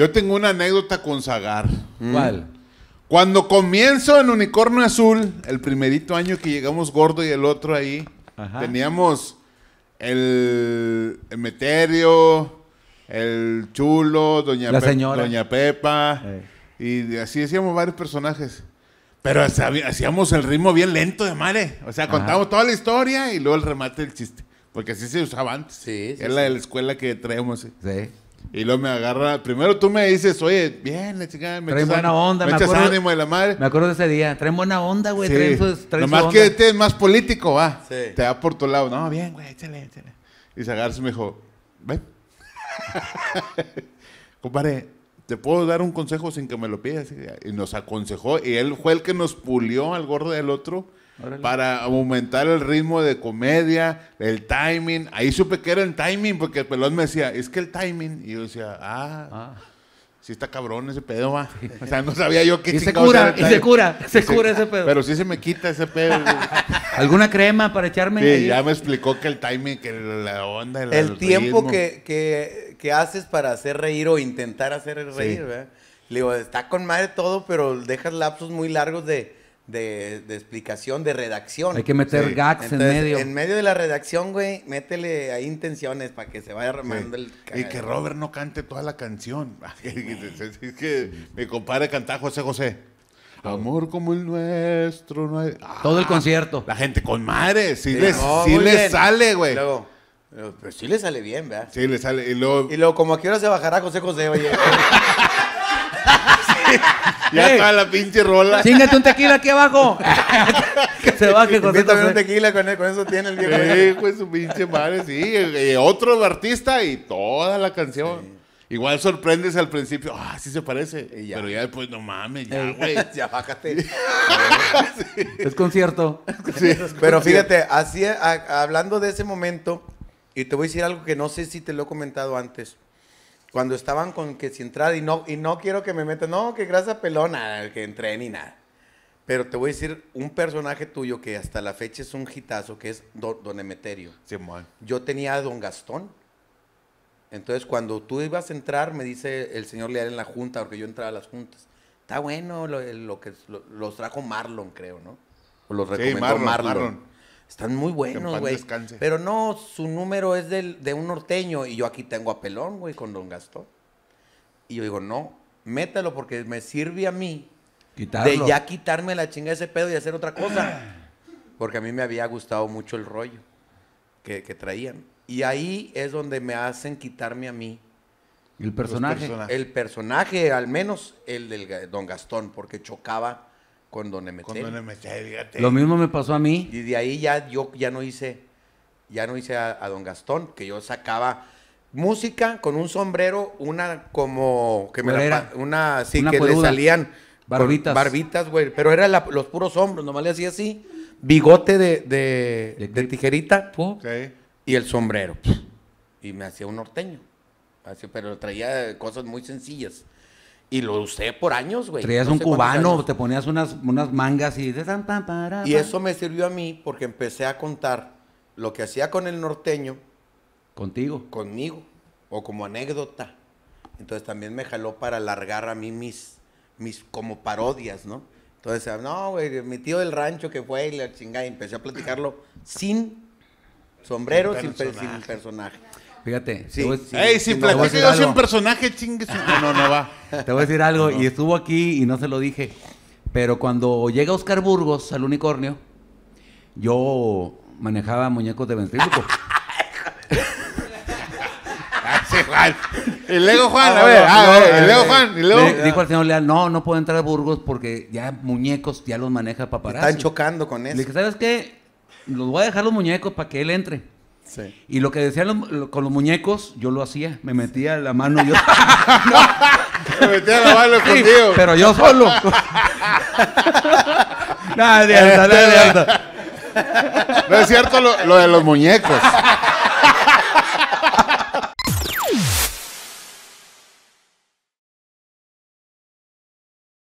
Yo tengo una anécdota con Zagar. Mm. ¿Cuál? Cuando comienzo en Unicornio Azul, el primerito año que llegamos gordo y el otro ahí, teníamos el meterio el Chulo, Doña, Doña Pepa, eh. y así hacíamos varios personajes. Pero hacíamos el ritmo bien lento de madre. O sea, contábamos toda la historia y luego el remate del chiste. Porque así se usaba antes. Sí, es la la escuela que traemos. Eh. Sí. Y luego me agarra. Primero tú me dices, oye, bien, le chica, Me traen buena onda, me, ánimo de la madre. Me acuerdo de ese día. Traen buena onda, güey. Sí. Traen Nomás que este es más político, va. Te da por tu lado. No, bien, güey, échale, échale. Y se agarra y me dijo, ven. Compadre, ¿te puedo dar un consejo sin que me lo pidas? Y nos aconsejó. Y él fue el que nos pulió al gordo del otro para aumentar el ritmo de comedia, el timing. Ahí supe que era el timing, porque el pelón me decía, es que el timing. Y yo decía, ah. ah. Sí está cabrón ese pedo, va. O sea, no sabía yo qué y se cura, y se cura, se, cura ese pedo. Pero sí se me quita ese pedo. ¿Alguna crema para echarme? Sí, ya me explicó que el timing, que la onda, el, el tiempo que, haces para hacer reír o intentar hacer reír, ¿verdad? Le digo, está con madre todo, pero dejas lapsos muy largos de de, explicación, de redacción. Hay que meter gags en medio. En medio de la redacción, güey, métele ahí intenciones para que se vaya armando el Y que Robert no cante toda la canción. es que mi compadre canta José José. Amor como el nuestro. No Todo el ah, concierto. La gente con madre. Sí, le les, sale, güey. Luego, pero, sí le sale bien, ¿verdad? Sí le sale. Y luego, como quiero se bajará José José, oye. Ya está la pinche rola. Chingate un tequila aquí abajo. que se baje con un tequila e-, con, eso tiene el viejo. Sí, pues su pinche madre, sí. Eh, eh, otro artista y toda la canción. Igual sorprendes al principio, ah, sí se parece. Pero ya después, no mames, ya, güey. ya bájate. Es concierto. pero fíjate, así, hablando de ese momento, y te voy a decir algo que no sé si te lo he comentado antes. Cuando estaban con que si entrada y no, y no quiero que me metan, no, que grasa pelona, que entré ni nada. Pero te voy a decir un personaje tuyo que hasta la fecha es un hitazo, que es Don Emeterio. Sí, Yo tenía a Don Gastón. Entonces, cuando tú ibas a entrar, me dice el señor Leal en la junta, porque yo entraba a las juntas. Está bueno, lo, que, los trajo Marlon, creo, ¿no? O los recomendó Marlon. Están muy buenos, güey. Pero no, su número es de un norteño y yo aquí tengo a Pelón, güey, con Don Gastón. Y yo digo, no, mételo porque me sirve a mí de ya quitarme la chinga de ese pedo y hacer otra cosa. Porque a mí me había gustado mucho el rollo que, que traían. Y ahí es donde me hacen quitarme a mí. El personaje. El personaje, al menos el del Don Gastón, porque chocaba con me meté. Lo mismo me pasó a mí. Y de ahí ya yo ya no hice, ya no hice a, Don Gastón, que yo sacaba música con un sombrero, una como que me una así que le salían barbitas, barbitas, güey, pero eran los puros hombros, nomás le hacía así, bigote de, tijerita y el sombrero y me hacía un norteño, pero traía cosas muy sencillas. Y lo usé por años, güey. Traías un cubano, te ponías unas, unas mangas y... Tan, tan, para, y eso me sirvió a mí porque empecé a contar lo que hacía con el norteño. Contigo. Conmigo. O como anécdota. Entonces también me jaló para alargar a mí mis, mis como parodias, ¿no? Entonces, no, güey, mi tío del rancho que fue y la chingada, y empecé a platicarlo sin sombrero, sin, Sin personaje. Fíjate. si yo un personaje, chingue No, no, no va. Te voy a decir algo, y estuvo aquí y no se lo dije. Pero cuando llega Oscar Burgos al unicornio, yo manejaba muñecos de ventríloco. Ah, y luego Juan, a ver, ah, a ver, eh, eh, Juan, y luego. dijo al señor Leal, no, no puedo entrar a Burgos porque ya muñecos ya los maneja paparazzi. Están chocando con eso. Le dije, ¿sabes qué? Los voy a dejar los muñecos para que él entre. Y lo que decían con los muñecos, yo lo hacía. Me metía la mano yo. Me metía la mano contigo. pero yo solo. no, de No es cierto lo de los muñecos.